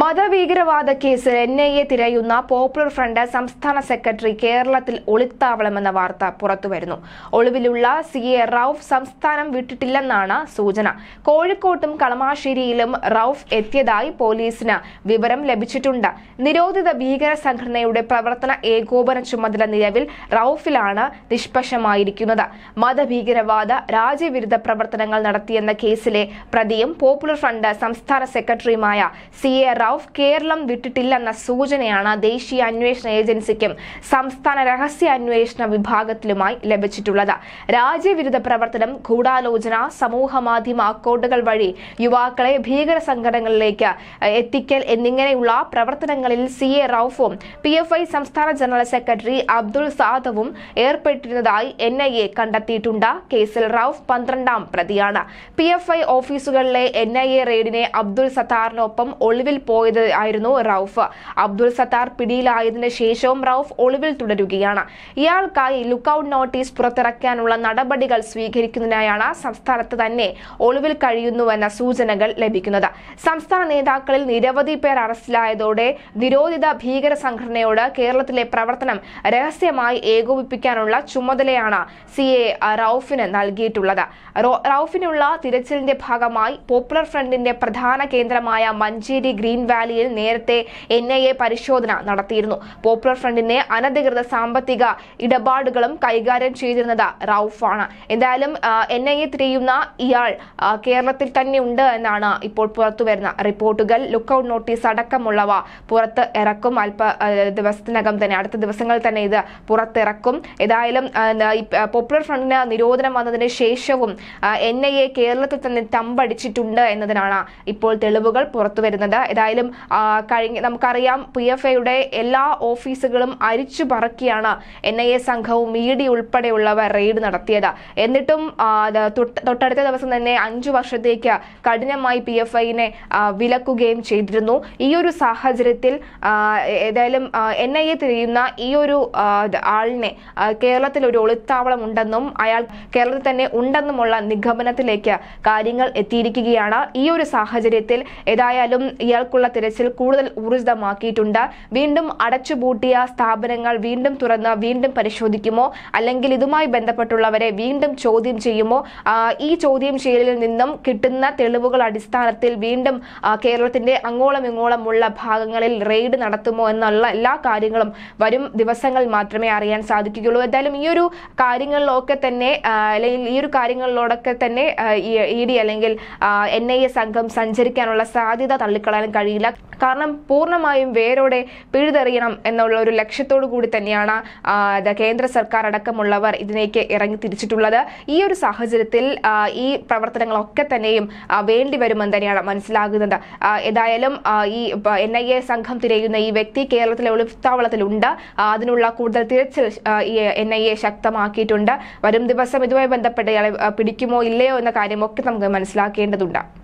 മതഭീകരവാദ കേസിൽ N I A തിരയുന്ന popular front സംസ്ഥാന സെക്രട്ടറി കേരളത്തിൽ ഒളിത്താവളമെന്ന വാർത്ത പുറത്തുവരുന്നു ഒളിവിലുള്ള സി എ റൌഫ് സംസ്ഥാനം വിട്ടിട്ടില്ലെന്നാണ് സൂചന കോഴിക്കോട്ടും കളമാശ്ശേരിയിലും റൌഫ് എത്തിയതായി പോലീസിന് വിവരം ലഭിച്ചിട്ടുണ്ട് നിരോധിത ഭീകര സംഘടനയുടെ പ്രവർത്തന ഏകോപന ചുമതല നിലവിൽ റൌഫിലാണ് നിഷ്പക്ഷമായിരിക്കുന്നത് മതഭീകരവാദ രാജ്യവിരുദ്ധ പ്രവർത്തനങ്ങൾ നടത്തിയെന്ന കേസിലെ പ്രതിയും പോപ്പുലർ ഫ്രണ്ട് സംസ്ഥാന സെക്രട്ടറിയുമായ സി എ റാവു കേരളം വിട്ടിട്ടില്ലെന്ന സൂചനയാണ് ദേശീയ അന്വേഷണ ഏജൻസിക്കും സംസ്ഥാന രഹസ്യ അന്വേഷണ വിഭാഗത്തിലുമായി ലഭിച്ചിട്ടുള്ളത് രാജ്യവിരുദ്ധ പ്രവർത്തനം ഗൂഢാലോചന മാധ്യമ അക്കൗണ്ടുകൾ വഴി യുവാക്കളെ ഭീകര സംഘടനകളിലേക്ക് എത്തിക്കൽ എന്നിങ്ങനെയുള്ള പ്രവർത്തനങ്ങളിൽ സി എ റൌഫും പി എഫ് ഐ സംസ്ഥാന ജനറൽ സെക്രട്ടറി അബ്ദുൾ സാദവും ഏർപ്പെട്ടിരുന്നതായി എൻ ഐ എ കണ്ടെത്തിയിട്ടുണ്ട് കേസിൽ റൌഫ് പന്ത്രണ്ടാം പ്രതിയാണ് പി എഫ് ഐ ഓഫീസുകളിലെ എൻ ഐ എ റെയ്ഡിനെ അബ്ദുൾ സത്താറിനൊപ്പം ഒളിവിൽ പോയത് ആയിരുന്നു റൌഫ് അബ്ദുൾ സത്താർ പിടിയിലായതിനു ശേഷവും റൌഫ് ഒളിവിൽ തുടരുകയാണ് ഇയാൾക്കായി ലുക്കൌട്ട് നോട്ടീസ് പുറത്തിറക്കാനുള്ള നടപടികൾ സ്വീകരിക്കുന്നതിനായാണ് സംസ്ഥാനത്ത് തന്നെ ഒളിവിൽ കഴിയുന്നുവെന്ന സൂചനകൾ ലഭിക്കുന്നത് സംസ്ഥാന നേതാക്കളിൽ നിരവധി പേർ അറസ്റ്റിലായതോടെ നിരോധിത ഭീകര സംഘടനയോട് കേരളത്തിലെ പ്രവർത്തനം രഹസ്യമായി ഏകോപിപ്പിക്കാനുള്ള ചുമതലയാണ് സി എ റൌഫിന് നൽകിയിട്ടുള്ളത് റൌഫിനുള്ള തിരച്ചിലിന്റെ ഭാഗമായി പോപ്പുലർ ഫ്രണ്ടിന്റെ പ്രധാന കേന്ദ്രമായ മഞ്ചേരി ഗ്രീൻ ഗ്രീൻ വാലിയിൽ നേരത്തെ എൻ ഐ എ പരിശോധന നടത്തിയിരുന്നു പോപ്പുലർ ഫ്രണ്ടിന്റെ അനധികൃത സാമ്പത്തിക ഇടപാടുകളും കൈകാര്യം ചെയ്തിരുന്നത് റൌഫാണ് എന്തായാലും എൻ ഐ എ തിരിയുന്ന ഇയാൾ കേരളത്തിൽ തന്നെ ഉണ്ട് എന്നാണ് ഇപ്പോൾ പുറത്തു വരുന്ന റിപ്പോർട്ടുകൾ ലുക്കൌട്ട് നോട്ടീസ് അടക്കമുള്ളവ പുറത്ത് ഇറക്കും അല്പ ദിവസത്തിനകം തന്നെ അടുത്ത ദിവസങ്ങളിൽ തന്നെ ഇത് പുറത്തിറക്കും ഏതായാലും പോപ്പുലർ ഫ്രണ്ടിന് നിരോധനം വന്നതിന് ശേഷവും എൻ ഐ എ കേരളത്തിൽ തന്നെ തമ്പടിച്ചിട്ടുണ്ട് എന്നതിനാണ് ഇപ്പോൾ തെളിവുകൾ പുറത്തുവരുന്നത് ഏതായാലും എന്തായാലും കഴിഞ്ഞ നമുക്കറിയാം പി എഫ് എയുടെ എല്ലാ ഓഫീസുകളും അരിച്ചു പറക്കിയാണ് എൻ ഐ എ സംഘവും ഇ ഡി ഉൾപ്പെടെയുള്ളവർ റെയ്ഡ് നടത്തിയത് എന്നിട്ടും തൊട്ടടുത്ത ദിവസം തന്നെ അഞ്ചു വർഷത്തേക്ക് കഠിനമായി പി എഫ് ഐനെ വിലക്കുകയും ചെയ്തിരുന്നു ഈ ഒരു സാഹചര്യത്തിൽ ഏതായാലും എൻ ഐ എ തിരിയുന്ന ഈ ഒരു ആളിനെ കേരളത്തിൽ ഒരു ഒളിത്താവളം ഉണ്ടെന്നും അയാൾ കേരളത്തിൽ തന്നെ ഉണ്ടെന്നുമുള്ള നിഗമനത്തിലേക്ക് കാര്യങ്ങൾ എത്തിയിരിക്കുകയാണ് ഈ ഒരു സാഹചര്യത്തിൽ ഏതായാലും ഇയാൾ ഇവർക്കുള്ള തിരച്ചിൽ കൂടുതൽ ഊർജിതമാക്കിയിട്ടുണ്ട് വീണ്ടും അടച്ചുപൂട്ടിയ സ്ഥാപനങ്ങൾ വീണ്ടും തുറന്ന് വീണ്ടും പരിശോധിക്കുമോ അല്ലെങ്കിൽ ഇതുമായി ബന്ധപ്പെട്ടുള്ളവരെ വീണ്ടും ചോദ്യം ചെയ്യുമോ ഈ ചോദ്യം ചെയ്യലിൽ നിന്നും കിട്ടുന്ന തെളിവുകൾ അടിസ്ഥാനത്തിൽ വീണ്ടും കേരളത്തിന്റെ അങ്ങോളം ഇങ്ങോളമുള്ള ഭാഗങ്ങളിൽ റെയ്ഡ് നടത്തുമോ എന്നുള്ള എല്ലാ കാര്യങ്ങളും വരും ദിവസങ്ങൾ മാത്രമേ അറിയാൻ സാധിക്കുകയുള്ളൂ എന്തായാലും ഈ ഒരു കാര്യങ്ങളിലൊക്കെ തന്നെ അല്ലെങ്കിൽ ഈ ഒരു കാര്യങ്ങളിലൂടെ തന്നെ ഇ ഡി അല്ലെങ്കിൽ എൻ ഐ എ സംഘം സഞ്ചരിക്കാനുള്ള സാധ്യത തള്ളിക്കളയാൻ കഴിയില്ല കാരണം പൂർണ്ണമായും വേരോടെ പിഴുതെറിയണം എന്നുള്ള ഒരു ലക്ഷ്യത്തോടു കൂടി തന്നെയാണ് കേന്ദ്ര സർക്കാർ അടക്കമുള്ളവർ ഇതിലേക്ക് ഇറങ്ങി തിരിച്ചിട്ടുള്ളത് ഈ ഒരു സാഹചര്യത്തിൽ ഈ പ്രവർത്തനങ്ങളൊക്കെ തന്നെയും വേണ്ടി വരുമെന്ന് തന്നെയാണ് മനസ്സിലാകുന്നത് ഏതായാലും ഈ എൻ ഐ എ സംഘം തിരയുന്ന ഈ വ്യക്തി കേരളത്തിലെ ഒളിത്താവളത്തിലുണ്ട് അതിനുള്ള കൂടുതൽ തിരച്ചിൽ ഈ എൻ ഐ എ ശക്തമാക്കിയിട്ടുണ്ട് വരും ദിവസം ഇതുമായി ബന്ധപ്പെട്ട് ഇയാളെ പിടിക്കുമോ ഇല്ലയോ എന്ന കാര്യമൊക്കെ നമുക്ക് മനസ്സിലാക്കേണ്ടതുണ്ട്